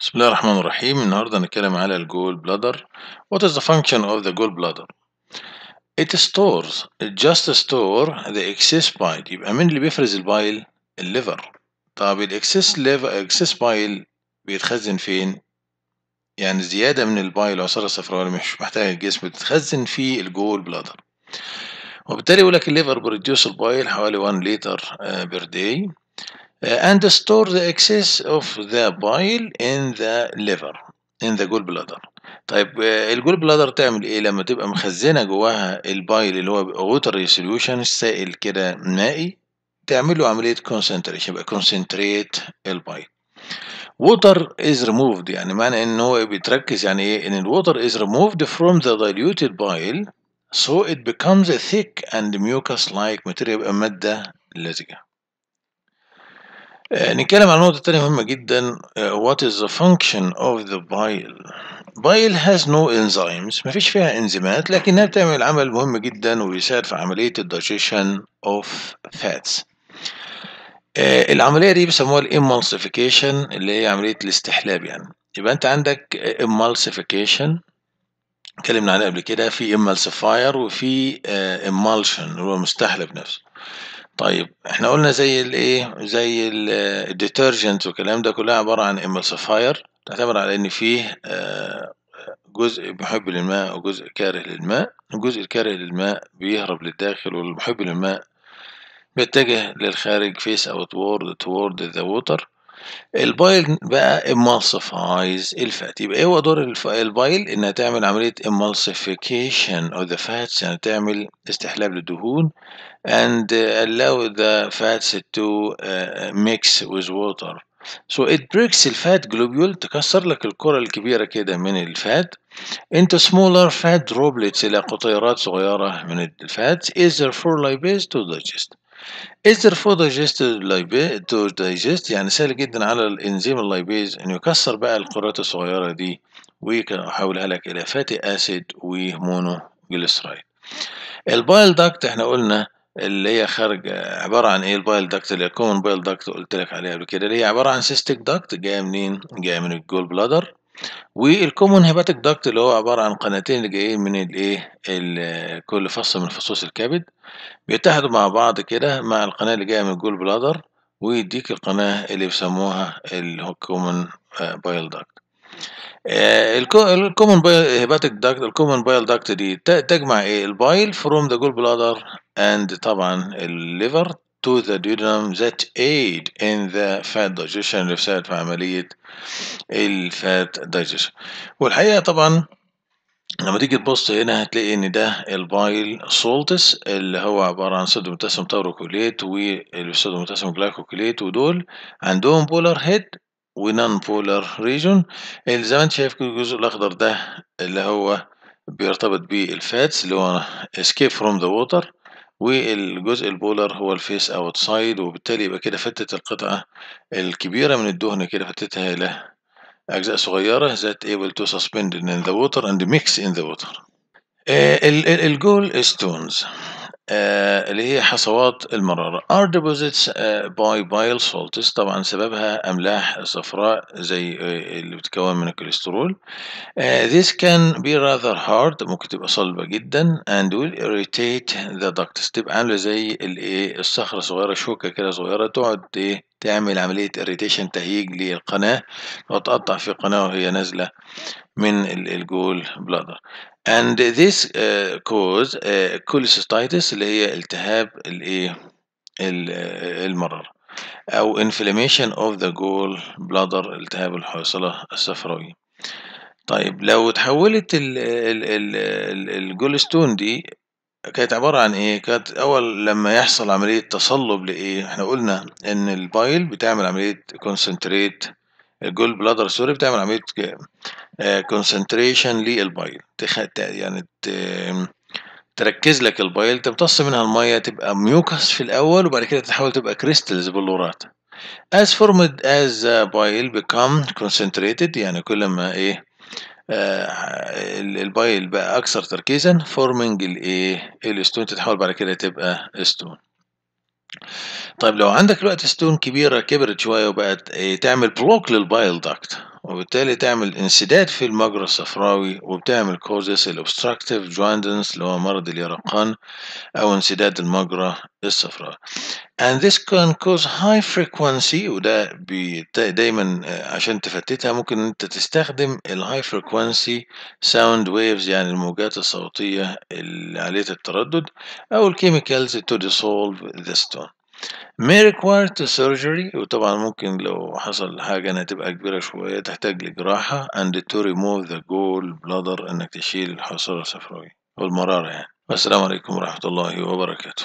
بسم الله الرحمن الرحيم النهاردة هنتكلم على الجول بلادر What is the function of the gall bladder? It stores it just store the excess bile يبقى مين اللي بيفرز البايل؟ الليفر طب الاكسس ليفر اكسس بايل بيتخزن فين؟ يعني زيادة من البايل العصارة صفراء اللي مش محتاجة الجسم بتتخزن في الجول بلادر وبالتالي يقول لك الليفر بريديوس البايل حوالي 1 لتر بير داي Uh, and store the excess of the bile in the liver in the gallbladder طيب uh, الجول بلادر تعمل ايه لما تبقى مخزنه جواها البايل اللي هو ووتر سوليوشن سائل كده مائي تعمل له عمليه كونسنتريشن يبقى كونسنتريت البايل water is removed يعني معنى ان هو بيتركز يعني ايه ان الووتر is removed from the diluted bile so it becomes a thick and mucus like يبقى ماده لزجه آه، نتكلم عن نقطة تانية مهمة جدا آه، what is the function of the bile bile has no enzymes مفيش فيها انزيمات لكنها بتعمل عمل مهم جدا ويساعد في عملية digestion of fats آه، العملية دي بيسموها emulsification اللي هي عملية الاستحلاب يعني يبقى انت عندك emulsification اتكلمنا عنها قبل كده في emulsifier وفي emulsion اللي هو المستحلب نفسه طيب احنا قلنا زي الايه زي الديترجنت والكلام ده كلها عبارة عن ايمالسيفاير تعتبر على ان فيه آه، جزء محب للماء وجزء كاره للماء الجزء الكاره للماء بيهرب للداخل والمحب للماء بيتجه للخارج face outward toward the water البايل بقى emulsifies الفات يبقى ايه هو دور البايل انها تعمل عملية emulsification of the fats يعني تعمل استحلاب للدهون and allow the fats to mix with water so it breaks the fat globule تكسر لك الكرة الكبيرة كده من الفات into smaller fat droplets إلى قطيرات صغيرة من الفات is therefore lipase to digest إذ فودوجست دايجست يعني سهل جدا على الإنزيم اللايبيز إنه يكسر بقى القرات الصغيرة دي ويحولها لك إلى فاتي أسيد ومونو جليسرايد البايل داكت إحنا قلنا اللي هي خارج عبارة عن إيه البايل داكت اللي الكومن بايل داكت قلت لك عليها قبل كده اللي هي عبارة عن سيستيك داكت جاية منين؟ جاية من الجول بلادر والكومون هيباتيك داكت اللي هو عبارة عن قناتين اللي جايين من الايه كل فص من فصوص الكبد بيتحدوا مع بعض كده مع القناة اللي جاية من الجول بلادر ويديك القناة اللي بيسموها الكومون بايل داكت الكومن بايل هيباتيك داكت الكومن بايل داكت دي تجمع ايه البايل فروم ذا جول بلادر اند طبعا الليفر to the duodenum that aid in the fat digestion اللي بتساعد في عملية الفات digestion والحقيقة طبعا لما تيجي تبص هنا هتلاقي ان ده البايل سولتس اللي هو عبارة عن صوديوم بوتاسيوم تاوروكوليت والصوديوم بوتاسيوم جلايكوكوليت ودول عندهم بولر هيد ونان بولر ريجون اللي زي ما انت شايف الجزء الاخضر ده اللي هو بيرتبط بالفاتس اللي هو اسكيب فروم ذا ووتر والجزء البولر هو الفيس اوت سايد وبالتالي يبقى كده فتت القطعة الكبيرة من الدهن كده فتتها إلى أجزاء صغيرة that able to suspend in the water and mix in the water. آه، الجول ستونز آه، اللي هي حصوات المرارة are deposits آه، by bile salts طبعا سببها أملاح صفراء زي آه، اللي بتكون من الكوليسترول this can be rather hard ممكن تبقى صلبة جدا and will irritate the ducts تبقى عاملة زي إيه، الصخرة صغيرة شوكة كده صغيرة تقعد إيه، تعمل عملية اريتيشن تهيج للقناة وتقطع في القناة وهي نازلة من الجول بلادر and this uh, cause uh, cholecystitis اللي هي التهاب الايه آه، المرارة أو inflammation of the gall bladder التهاب الحوصلة الصفراوية طيب لو اتحولت الجولستون دي كانت عبارة عن إيه؟ كانت أول لما يحصل عملية تصلب لإيه؟ إحنا قلنا إن البايل بتعمل عملية كونسنتريت الجول بلادر سوري بتعمل عملية كونسنتريشن آه، للبايل تخ... يعني ت... تركز لك البايل تمتص منها المية تبقى ميوكس في الأول وبعد كده تحاول تبقى كريستلز بلورات as formed as the bile become concentrated يعني كل ما إيه آه، البايل بقى أكثر تركيزا فورمينج الإيه الستون تتحول بعد كده تبقى ستون طيب لو عندك دلوقتي ستون كبيرة كبرت شوية وبقت آه، تعمل بلوك للبايل داكت وبالتالي تعمل انسداد في المجرى الصفراوي وبتعمل كوزس الاوبستراكتيف جواندنس اللي هو مرض اليرقان أو انسداد المجرى الصفراوي and this can cause high frequency وده دايما آه، عشان تفتتها ممكن انت تستخدم high frequency sound waves يعني الموجات الصوتية اللي عالية التردد أو الكيميكالز to dissolve the stone may require to surgery وطبعا ممكن لو حصل حاجة انها تبقى كبيرة شوية تحتاج لجراحة and to remove the gall bladder انك تشيل الحصيلة الصفراوي والمرارة يعني والسلام عليكم ورحمة الله وبركاته